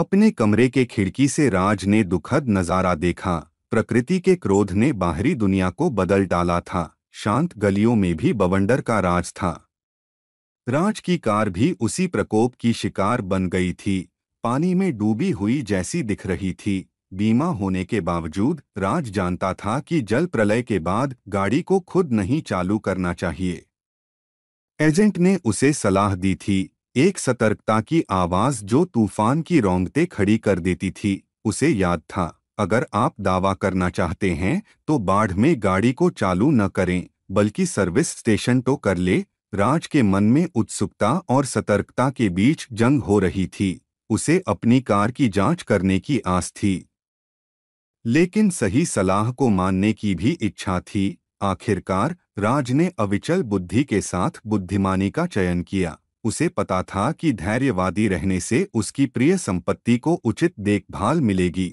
अपने कमरे के खिड़की से राज ने दुखद नज़ारा देखा प्रकृति के क्रोध ने बाहरी दुनिया को बदल डाला था शांत गलियों में भी बवंडर का राज था राज की कार भी उसी प्रकोप की शिकार बन गई थी पानी में डूबी हुई जैसी दिख रही थी बीमा होने के बावजूद राज जानता था कि जल प्रलय के बाद गाड़ी को खुद नहीं चालू करना चाहिए एजेंट ने उसे सलाह दी थी एक सतर्कता की आवाज जो तूफान की रोंगते खड़ी कर देती थी उसे याद था अगर आप दावा करना चाहते हैं तो बाढ़ में गाड़ी को चालू न करें बल्कि सर्विस स्टेशन तो कर ले राज के मन में उत्सुकता और सतर्कता के बीच जंग हो रही थी उसे अपनी कार की जांच करने की आस थी लेकिन सही सलाह को मानने की भी इच्छा थी आखिरकार राज ने अविचल बुद्धि के साथ बुद्धिमानी का चयन किया उसे पता था कि धैर्यवादी रहने से उसकी प्रिय संपत्ति को उचित देखभाल मिलेगी